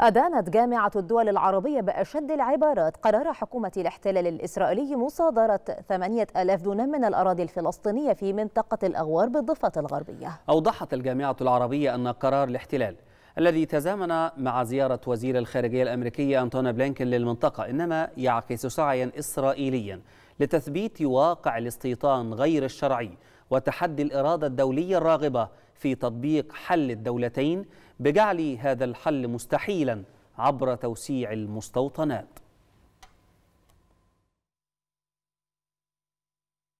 أدانت جامعة الدول العربية بأشد العبارات قرار حكومة الاحتلال الإسرائيلي مصادرة 8000 دونم من الأراضي الفلسطينية في منطقة الأغوار بالضفة الغربية أوضحت الجامعة العربية أن قرار الاحتلال الذي تزامن مع زيارة وزير الخارجية الأمريكية أنتونا بلينكن للمنطقة إنما يعكس سعيا إسرائيليا لتثبيت واقع الاستيطان غير الشرعي وتحدي الإرادة الدولية الراغبة في تطبيق حل الدولتين بجعل هذا الحل مستحيلا عبر توسيع المستوطنات